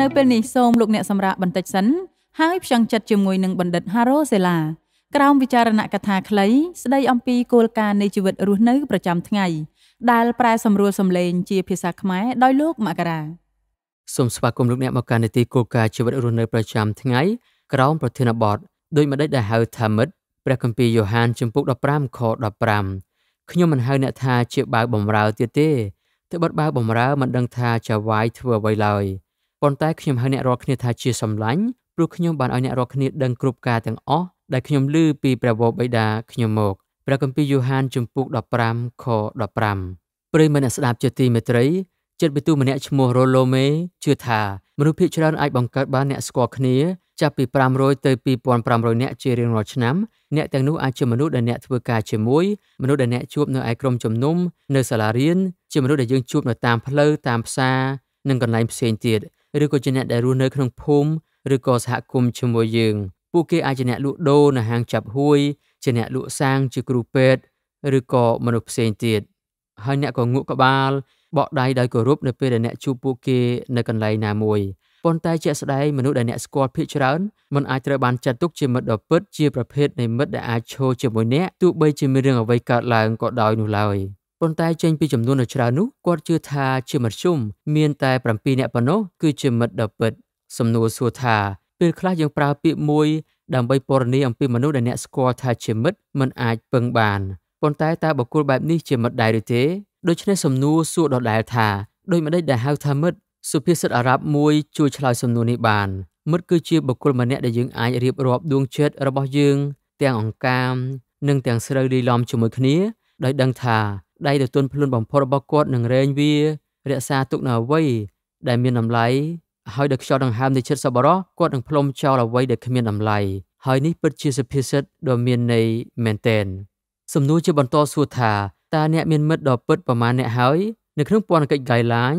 នៅពេលនេះសូមលោកអ្នកសម្រាប់បន្តិចសិនហើយផ្ចង់ចិត្តជាមួយនឹងបណ្ឌិត Haro Sela ក្រោមវិចារណកថាខ្លីស្ដីអំពីគោលការណ៍នៃជីវិតរស់នៅ ប្រចាំថ្ងៃដែលប្រែសម្រួលសម្លេងជា ភាសាខ្មែរដោយលោកមករាសូមស្វាគមន៍លោកអ្នកមកកាន់នីតិគោលការណ៍ជីវិតរស់នៅប្រចាំថ្ងៃក្រោមប្រធានបទដោយម្ដេចដែលហៅថាមិត្តព្រះគម្ពីរយ៉ូហានជំពូក15ខ15ខ្ញុំមិនហៅអ្នកថាជាបាវបំរើទៀតទេត្បិតបាវបំរើមិនដឹងថាចៅវាយធ្វើអ្វីឡើយ។ប៉ុន្តែខ្ញុំហៅអ្នករាល់គ្នាថាជាសម្លាញ់ព្រោះខ្ញុំបានឲ្យអ្នករាល់គ្នាដឹងគ្រប់ការទាំងអស់ដែលខ្ញុំឮពីព្រះវរបិតាខ្ញុំមកព្រះគម្ពីរយ៉ូហានជំពូក15ខ15ព្រៃមិនស្ដាប់ជាទីមេត្រីចិត្តវិទូម្នាក់ឈ្មោះរ៉ូឡូមេជឿថាមនុស្សភាគច្រើនអាចបង្កើតបានអ្នកស្គាល់គ្នាចាប់ពី500ទៅ2500នាក់ជារៀងរាល់ឆ្នាំអ្នកទាំងនោះអាចជាមនុស្សដែលអ្នកធ្វើការជាមួយមនុស្សដែលអ្នកជួបនៅឯក្រុមជំនុំនៅសាលារៀនជាមនុស្សដែលយើងជួបនៅតាមផ្លូវតាមផ្សារនិងកន្លែងផ្សេងទៀតឬក៏ជាអ្នកដែលរស់នៅក្នុងភូមិឬក៏សហគមន៍ជាមួយយើងពួកគេអាចជាអ្នកលក់ដូរនៅហាងចាប់ហួយជាអ្នកលក់សាំងជាគ្រូពេទ្យឬក៏មនុស្សផ្សេងទៀតហើយអ្នកក៏ងក់ក្បាលបកដៃដោយគោរពនៅពេលដែលអ្នកជួបពួកគេនៅកន្លែងណាមួយប៉ុន្តែជាក់ស្ដែងមនុស្សដែលអ្នកស្គាល់ភាគច្រើនមិនអាចត្រូវបានចាត់ទុកជាមិត្តដ៏ពិតជាប្រភេទនៃមិត្តដែលអាចឈរជាមួយអ្នកទោះបីជាមានរឿងអ្វីកើតឡើងក៏ដោយនោះឡើយ។ប៉ុន្តែចេញពីចំនួនដ៏ច្រើននោះគាត់ជឿថាជាមធ្យមមានតែ7នាក់ប៉ុណ្ណោះគឺជាមិត្តដ៏ពិតសំណួរសួរថាពេលខ្លះយើងប្រើពាក្យមួយដើម្បីពណ៌នាអំពីមនុស្សដែលអ្នកស្គាល់ថាជាមិត្តមិនអាចពឹងបានប៉ុន្តែតើបុគ្គលបែបនេះជាមិត្តដែរឬទេដូច្នេះសំណួរសួរដដែលថាដោយម្ដេចដែលហៅថាមិត្តសុភាសិតអារ៉ាប់មួយជួយឆ្លើយសំណួរនេះបាន មិត្តគឺជាបុគ្គលម្នាក់ដែលយើងអាចរៀបរាប់ដួងចិត្តរបស់យើង ទាំងអង្កាមនិងទាំងស្រូវលីឡំជាមួយគ្នាដោយដឹងថាដៃទៅទន់ភ្លន់បំផុតរបស់គាត់នឹងរែងវារក្សាទុកនៅអវ័យដែលមានតម្លៃហើយដែលខ្យល់ដង្ហើមនៃចិត្តសប្បុរសគាត់នឹងផ្លុំចោលអវ័យដែលគ្មានតម្លៃហើយនេះពិតជាសុភាសិតដ៏មានន័យមែនទែនសំណួរជាបន្តសួរថាតើអ្នកមានមិត្តដ៏ពិតប្រមាណអ្នកហើយ នៅក្នុងពន្ធកិច្ច guideline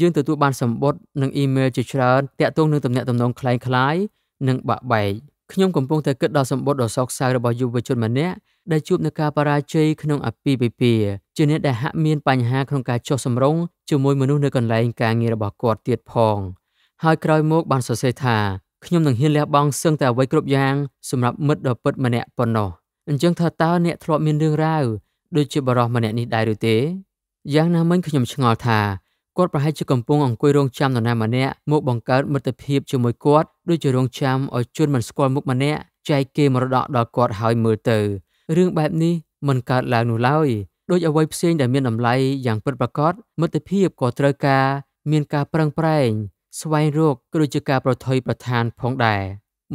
យើងទទួលបានសម្បត្តិនិងអ៊ីមែលជាច្រើនតាក់ទងនឹងទំនាក់ទំនងคล้ายៗនិងបាក់បែកខ្ញុំកំពុងតែគិតដល់សម្បត្តិដ៏សោកសៅរបស់យុវជនម្នាក់ដែលជួបនឹងការបរាជ័យក្នុងអពាហ៍ពិពាហ៍ជាអ្នកដែលហាក់មានបញ្ហាក្នុងការចុះសម្រុងជាមួយមនុស្សនៅកន្លែងការងាររបស់គាត់ទៀតផងហើយក្រោយមកបានសរសេរថាខ្ញុំនឹងហ៊ានលះបង់សឹងតែអ្វីគ្រប់យ៉ាងសម្រាប់មិត្តដ៏ពិតម្នាក់ប៉ុណ្ណោះអញ្ចឹងថាតើអ្នកធ្លាប់មានរឿងរ៉ាវដូចជាបរោះម្នាក់នេះដែរឬទេយ៉ាងណាមិញខ្ញុំឆ្ងល់ថាគាត់ប្រហែលជាកំពុងអង្គុយរងចាំនរណាម្នាក់មកបង្កើតមិត្តភាពជាមួយគាត់ដូចជារងចាំឲ្យជន់មិនស្គាល់មុខម្នាក់ចែកគេមរតកដល់គាត់ហើយមើលទៅរឿងបែបនេះមិនកើតឡើងនោះឡើយដោយអ្វីផ្សេងដែលមានតម្លៃយ៉ាងពិតប្រាកដមិត្តភាពក៏ត្រូវការ មានការប្រឹងប្រែងស្វែងរកក៏ដូចជាការប្រថុយប្រឋានផងដែរ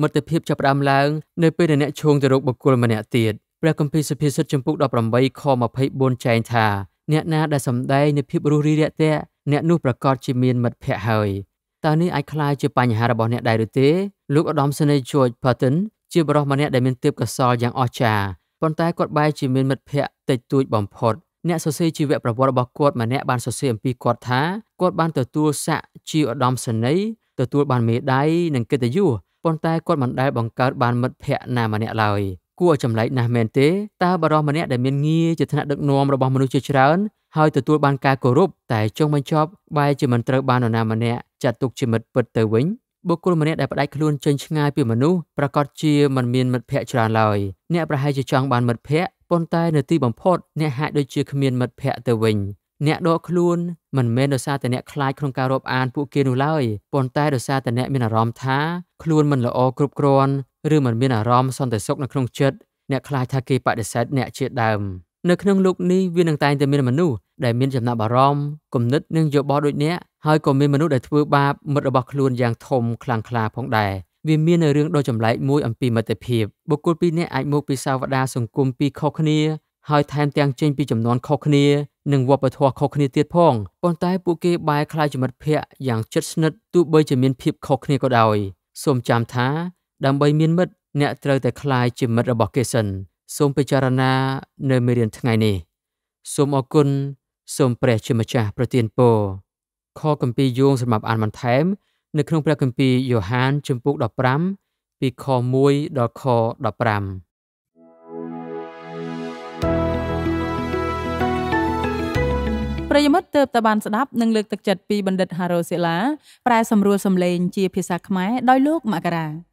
មិត្តភាពចាប់ផ្ដើមឡើង នៅពេលដែលអ្នកឈោងទៅរកបុគ្គលម្នាក់ទៀតព្រះគម្ពីរសុភាសិតចំពុក18ខ24ចែងថាអ្នកណាដែលសម្ដែងនូវភាពរុះរាយរាក់ទាក់អ្នកនោះប្រកាសជាមានមិត្តភ័ក្តិហើយតើនេះអាចក្លាយជាបញ្ហារបស់អ្នកដែរឬទេលោកឧត្តមសេនីយ៍ George Patton ជាបរិសម្នាក់ដែលមានទេពកោសល្យយ៉ាងអស្ចារ្យប៉ុន្តែគាត់បែរជាមានមិត្តភ័ក្តិតិចតួចបំផុត អ្នកសរសេរជីវប្រវត្តិរបស់គាត់ម្នាក់បានសរសេរអំពីគាត់ថា គាត់បានទទួលស័ក្តិជាឧត្តមសេនីយ៍ទទួល បានមេដាយនិងកិត្តិយសប៉ុន្តែគាត់មិនដែលបង្កើតបានមិត្តភ័ក្តិណាម្នាក់ឡើយគួរឲ្យចម្លែកណាស់មែនទេតើបរិសុទ្ធម្នាក់ដែលមានងារជាថ្នាក់ដឹកនាំរបស់មនុស្សជាច្រើនហើយទទួលបានការគោរពតែចុងបញ្ចប់បែរជាមិនត្រូវបាននរណាម្នាក់ចាត់ទុកជាមិត្តពិតទៅវិញបុគ្គលម្នាក់ដែលផ្ដាច់ខ្លួនចេញឆ្ងាយពីមនុស្សប្រកាសជាមិនមានមិត្តភ័ក្តិច្រើនឡើយអ្នកប្រហែលជាចង់បានមិត្តភ័ក្តិប៉ុន្តែនៅទីបំផុតអ្នកហាក់ដូចជាគ្មានមិត្តភ័ក្តិទៅវិញអ្នកដកខ្លួនមិនមែនដោយសារតែអ្នកខ្លាចក្នុងការរាប់អានពួកគេនោះឡើយប៉ុន្តែដោយសារតែអ្នកមានអារម្មណ៍ថាខ្លួនមិនល្អគ្រប់គ្រាន់ឬមិនមានអារម្មណ៍សន្តិសុខនៅក្នុងចិត្ត អ្នកខ្លាចថាគេបដិសេធអ្នកជាដើមនៅក្នុងលោកនេះវានឹងតែងតែមានមនុស្សដែលមានចំណាប់អារម្មណ៍គំនិតនិងយោបល់ដូចអ្នកហើយក៏មានមនុស្សដែលធ្វើបាបមិត្តរបស់ខ្លួនយ៉ាង ធំខ្លាំងក្លាផងដែរវាមាននៅរឿងដ៏ចម្លែកមួយអំពីមិត្តភាពបុគ្គលពីរនាក់អាចមកពីសាវតា សង្គមពីរខុសគ្នាហើយថែមទាំងចេញពីចំនួនខុសគ្នានិងវប្បធម៌ខុសគ្នាទៀតផងប៉ុន្តែ ពួកគេ បែរខ្លាយជាមិត្តភ័ក្តិយ៉ាងជិតស្និទ្ធទោះបីជាមានភាពខុសគ្នាក៏ដោយសូមចាំថាដើម្បីមានមិត្តអ្នកត្រូវតែខ្លាយជាមិត្តរបស់គេសិនសូមពិចារណានៅមេរៀនថ្ងៃនេះសូមអរគុណសូមព្រះជាម្ចាស់ប្រទានពរខគម្ពីរយោងសម្រាប់អានបន្ថែម នៅក្នុងព្រះគម្ពីរយ៉ូហានជំពូក15ពីខ1ដល់ខ15្រិយមិត្តទៅតែបានស្ដាប់និងលើកទឹកចិត្តពីបណ្ឌិត Haro Sela ប្រែ សម្រួលសម្លេងជាភាសាខ្មែរដោយលោកមករា